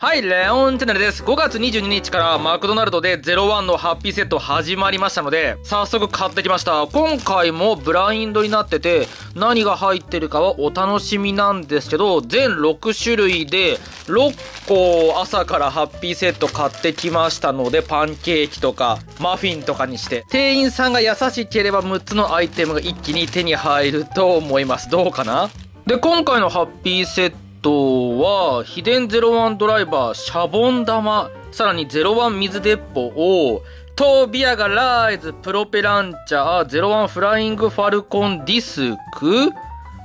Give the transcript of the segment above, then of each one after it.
はい、レオンチャンネルです。5月22日からマクドナルドで01のハッピーセット始まりましたので、早速買ってきました。今回もブラインドになってて、何が入ってるかはお楽しみなんですけど、全6種類で6個朝からハッピーセット買ってきましたので、パンケーキとかマフィンとかにして、店員さんが優しければ6つのアイテムが一気に手に入ると思います。どうかなで、今回のハッピーセットとは、秘伝ゼロワンドライバー、シャボン玉、さらにゼロワン水鉄砲を、トービアがライズ、プロペランチャー、ゼロワンフライングファルコンディスク、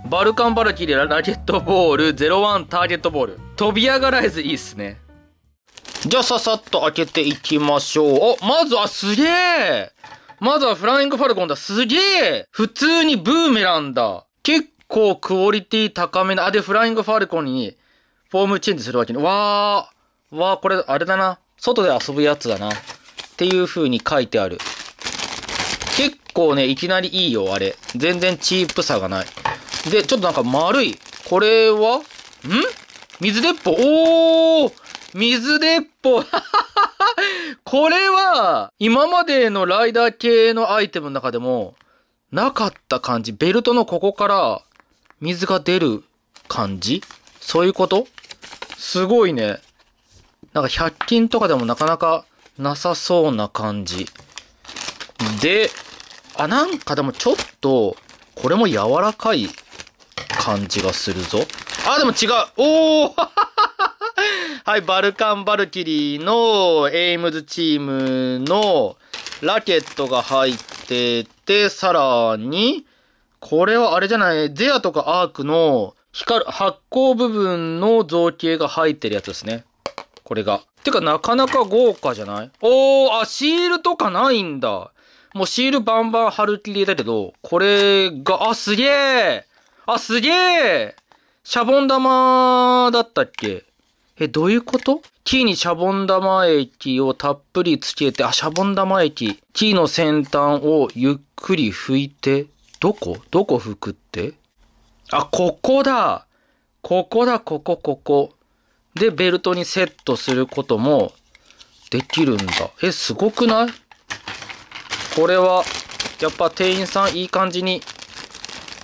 バルカンバルキリララケットボール、ゼロワンターゲットボール。トビアがライズいいっすね。じゃあささっと開けていきましょう。あ、まずはすげえまずはフライングファルコンだ。すげえ普通にブーメランだ。構クオリティ高めな、あ、で、フライングファルコンにフォームチェンジするわけに、わー、わー、これ、あれだな。外で遊ぶやつだな。っていう風に書いてある。結構ね、いきなりいいよ、あれ。全然チープさがない。で、ちょっとなんか丸い。これはん水鉄砲おー水鉄砲 これは、今までのライダー系のアイテムの中でも、なかった感じ。ベルトのここから、水が出る感じそういうことすごいね。なんか100均とかでもなかなかなさそうな感じ。で、あ、なんかでもちょっと、これも柔らかい感じがするぞ。あ、でも違うおー はい、バルカンバルキリーのエイムズチームのラケットが入ってて、さらに、これはあれじゃないゼアとかアークの光る、発光部分の造形が入ってるやつですね。これが。てか、なかなか豪華じゃないおー、あ、シールとかないんだ。もうシールバンバン貼る気でいたけど、これが、あ、すげえあ、すげえシャボン玉だったっけえ、どういうことキーにシャボン玉液をたっぷりつけて、あ、シャボン玉液。キーの先端をゆっくり拭いて、どこどこ服ってあ、ここだここだ、ここ、ここ。で、ベルトにセットすることもできるんだ。え、すごくないこれは、やっぱ店員さんいい感じに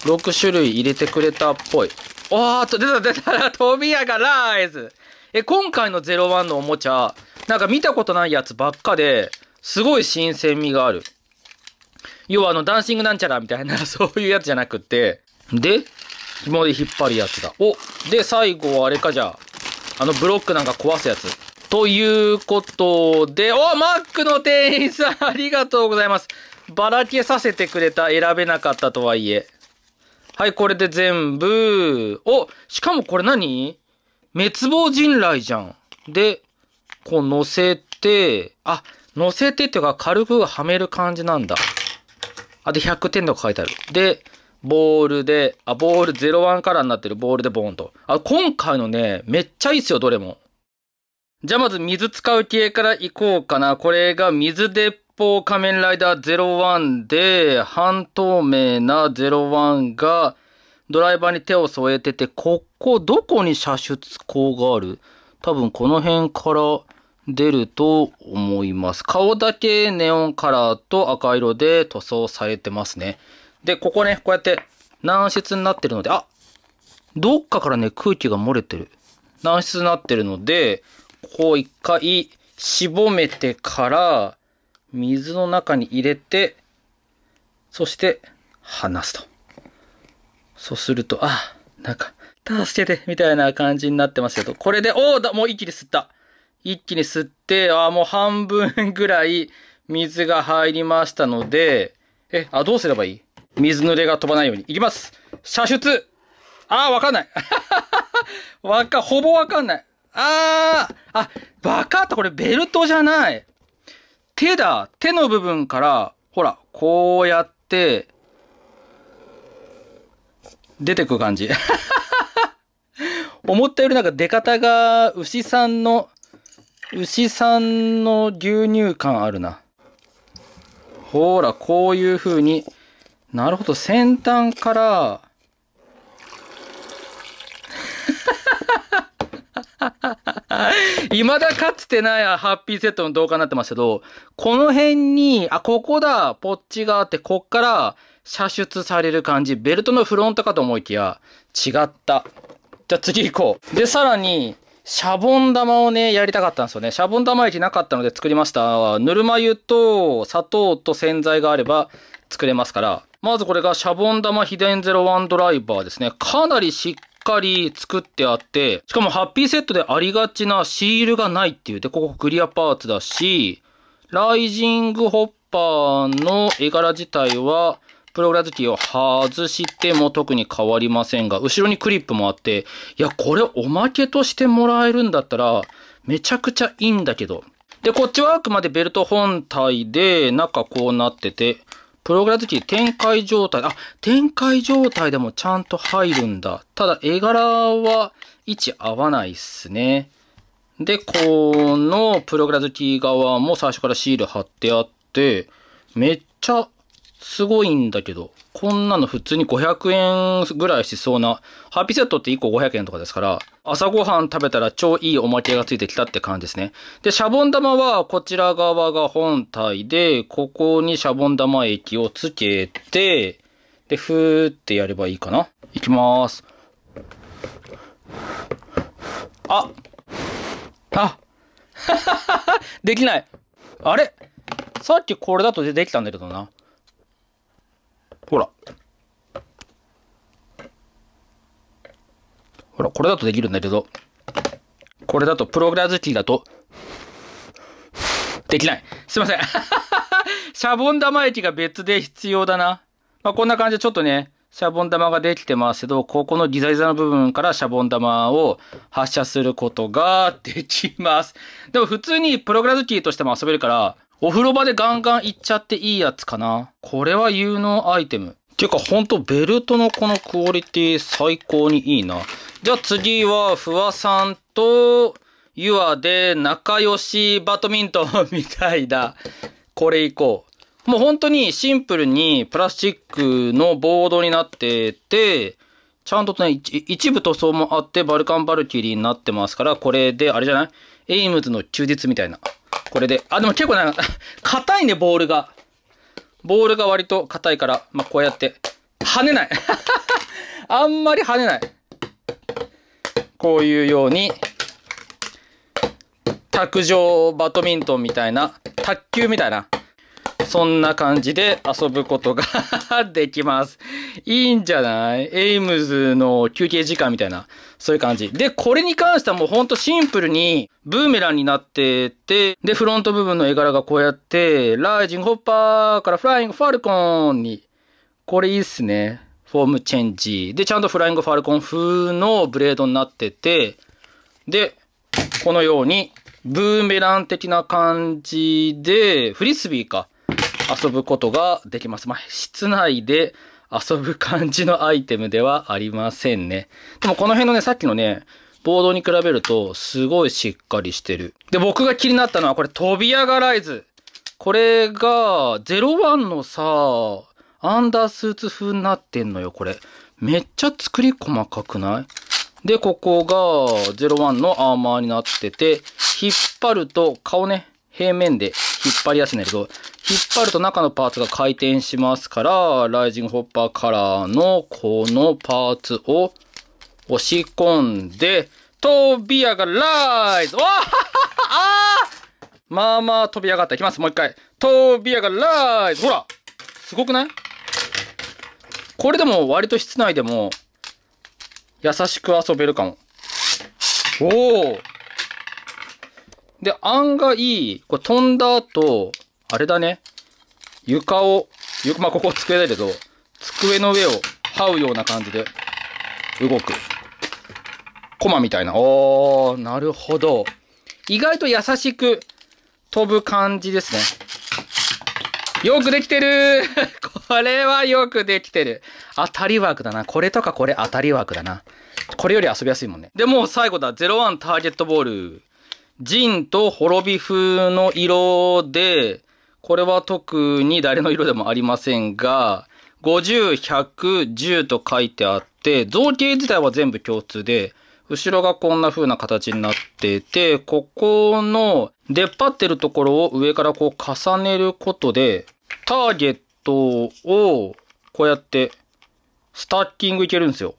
6種類入れてくれたっぽい。おーっと、出た出た飛びやがライズえ、今回の01のおもちゃ、なんか見たことないやつばっかで、すごい新鮮味がある。要はあの、ダンシングなんちゃらみたいな、そういうやつじゃなくて、で、紐で引っ張るやつだ。おで、最後はあれかじゃあ、あのブロックなんか壊すやつ。ということで、おマックの店員さん ありがとうございます。ばらけさせてくれた、選べなかったとはいえ。はい、これで全部。おしかもこれ何滅亡人来じゃん。で、こう乗せて、あ、乗せてっていうか軽くはめる感じなんだ。あ、で、100点とか書いてある。で、ボールで、あ、ボール01カラーになってるボールでボーンと。あ、今回のね、めっちゃいいっすよ、どれも。じゃあまず水使う系からいこうかな。これが水鉄砲仮面ライダー01で、半透明な01が、ドライバーに手を添えてて、ここ、どこに射出口がある多分この辺から、出ると思います。顔だけネオンカラーと赤色で塗装されてますね。で、ここね、こうやって軟質になってるので、あどっかからね、空気が漏れてる。軟質になってるので、こう一回絞めてから、水の中に入れて、そして離すと。そうすると、あ、なんか、助けてみたいな感じになってますけど、これで、おおだもう一気に吸った一気に吸って、あもう半分ぐらい水が入りましたので、え、あ、どうすればいい水濡れが飛ばないように。いきます射出あー、わかんない わか、ほぼわかんない。あー、あ、わかった。これベルトじゃない。手だ。手の部分から、ほら、こうやって、出てく感じ。思ったよりなんか出方が牛さんの牛さんの牛乳感あるな。ほら、こういう風に。なるほど、先端から、い まだかつてないハッピーセットの動画になってますけど、この辺に、あ、ここだ、ポッチがあって、こっから射出される感じ。ベルトのフロントかと思いきや、違った。じゃあ次行こう。で、さらに、シャボン玉をね、やりたかったんですよね。シャボン玉液なかったので作りました。ぬるま湯と砂糖と洗剤があれば作れますから。まずこれがシャボン玉秘伝01ドライバーですね。かなりしっかり作ってあって、しかもハッピーセットでありがちなシールがないっていう。で、ここクリアパーツだし、ライジングホッパーの絵柄自体は、プログラ付きを外しても特に変わりませんが、後ろにクリップもあって、いや、これおまけとしてもらえるんだったら、めちゃくちゃいいんだけど。で、こっちはあくまでベルト本体で、中こうなってて、プログラキー展開状態、あ、展開状態でもちゃんと入るんだ。ただ、絵柄は位置合わないっすね。で、このプログラ付き側も最初からシール貼ってあって、めっちゃすごいんだけど、こんなの普通に500円ぐらいしそうな、ハッピーセットって1個500円とかですから、朝ごはん食べたら超いいおまけがついてきたって感じですね。で、シャボン玉はこちら側が本体で、ここにシャボン玉液をつけて、で、ふーってやればいいかな。いきまーす。ああ できないあれさっきこれだとできたんだけどな。ほら。ほら、これだとできるんだけど、これだとプログラズキーだと、できない。すいません。シャボン玉液が別で必要だな。まあ、こんな感じでちょっとね、シャボン玉ができてますけど、ここのギザギザの部分からシャボン玉を発射することができます。でも普通にプログラズキーとしても遊べるから、お風呂場でガンガン行っちゃっていいやつかな。これは有能アイテム。ていうかほんとベルトのこのクオリティ最高にいいな。じゃあ次はフワさんとユアで仲良しバドミントンみたいだ。これいこう。もう本当にシンプルにプラスチックのボードになってて、ちゃんとね、一部塗装もあってバルカンバルキリーになってますから、これであれじゃないエイムズの休日みたいな。これで。あ、でも結構な、硬いね、ボールが。ボールが割と硬いから、まあ、こうやって。跳ねない あんまり跳ねない。こういうように、卓上バドミントンみたいな、卓球みたいな、そんな感じで遊ぶことが できます。いいんじゃないエイムズの休憩時間みたいな、そういう感じ。で、これに関してはもうほんとシンプルに、ブーメランになってて、で、フロント部分の絵柄がこうやって、ライジングホッパーからフライングファルコンに、これいいっすね。フォームチェンジ。で、ちゃんとフライングファルコン風のブレードになってて、で、このように、ブーメラン的な感じで、フリスビーか。遊ぶことができます。まあ、室内で遊ぶ感じのアイテムではありませんね。でもこの辺のね、さっきのね、ボードに比べるとすごいしっかりしてる。で、僕が気になったのはこれ飛び上がライズ。これが01のさ、アンダースーツ風になってんのよ、これ。めっちゃ作り細かくないで、ここが01のアーマーになってて、引っ張ると顔ね、平面で引っ張りやすいんだけど、引っ張ると中のパーツが回転しますから、ライジングホッパーカラーのこのパーツを押し込んで、トビアがライズわあまあまあ飛び上がった。いきます。もう一回。トビアがライズほらすごくないこれでも割と室内でも優しく遊べるかも。おおで、案外、これ飛んだ後、あれだね。床を、床、まあ、ここ机だけど、机の上を這うような感じで動く。コマみたいな。おー、なるほど。意外と優しく飛ぶ感じですね。よくできてる これはよくできてる。当たり枠だな。これとかこれ当たり枠だな。これより遊びやすいもんね。で、もう最後だ。01ターゲットボール。ジンと滅び風の色で、これは特に誰の色でもありませんが、50、100、10と書いてあって、造形自体は全部共通で、後ろがこんな風な形になってて、ここの出っ張ってるところを上からこう重ねることで、ターゲットをこうやってスタッキングいけるんですよ。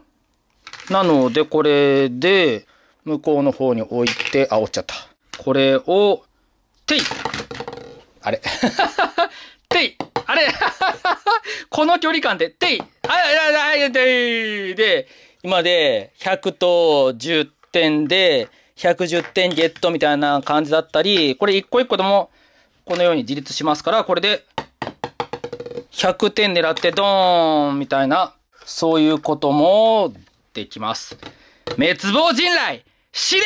なので、これで向こうの方に置いて、あ、落ちちゃった。これを、テイあれていあれ この距離感で、ていあいあいていで、今で100と10点で、110点ゲットみたいな感じだったり、これ一個一個でもこのように自立しますから、これで100点狙ってドーンみたいな、そういうこともできます。滅亡人来死ね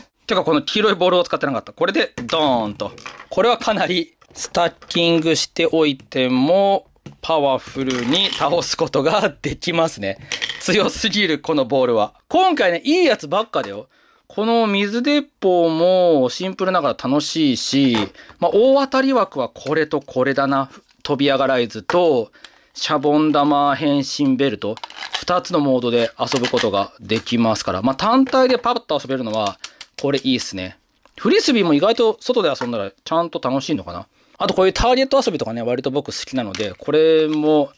てかこの黄色いボールを使ってなかった。これでドーンと。これはかなりスタッキングしておいてもパワフルに倒すことができますね。強すぎるこのボールは。今回ね、いいやつばっかだよ。この水鉄砲もシンプルながら楽しいし、まあ、大当たり枠はこれとこれだな。飛び上がらイズと、シャボン玉変身ベルト。2つのモードで遊ぶことができますから。まあ、単体でパッと遊べるのは、これいいっすね。フリスビーも意外と外で遊んだらちゃんと楽しいのかな。あとこういうターゲット遊びとかね、割と僕好きなので、これも、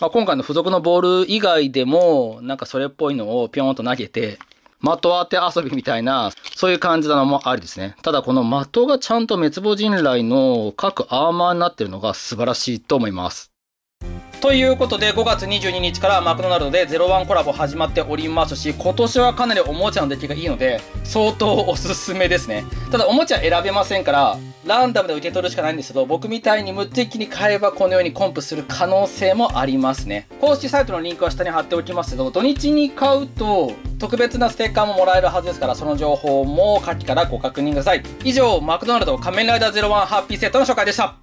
まあ、今回の付属のボール以外でも、なんかそれっぽいのをぴょんと投げて、的当て遊びみたいな、そういう感じなのもありですね。ただこの的がちゃんと滅亡人雷の各アーマーになってるのが素晴らしいと思います。ということで、5月22日からマクドナルドで01コラボ始まっておりますし、今年はかなりおもちゃの出来がいいので、相当おすすめですね。ただ、おもちゃ選べませんから、ランダムで受け取るしかないんですけど、僕みたいに無敵に買えばこのようにコンプする可能性もありますね。公式サイトのリンクは下に貼っておきますけど、土日に買うと、特別なステッカーももらえるはずですから、その情報も下記からご確認ください。以上、マクドナルド仮面ライダー01ハッピーセットの紹介でした。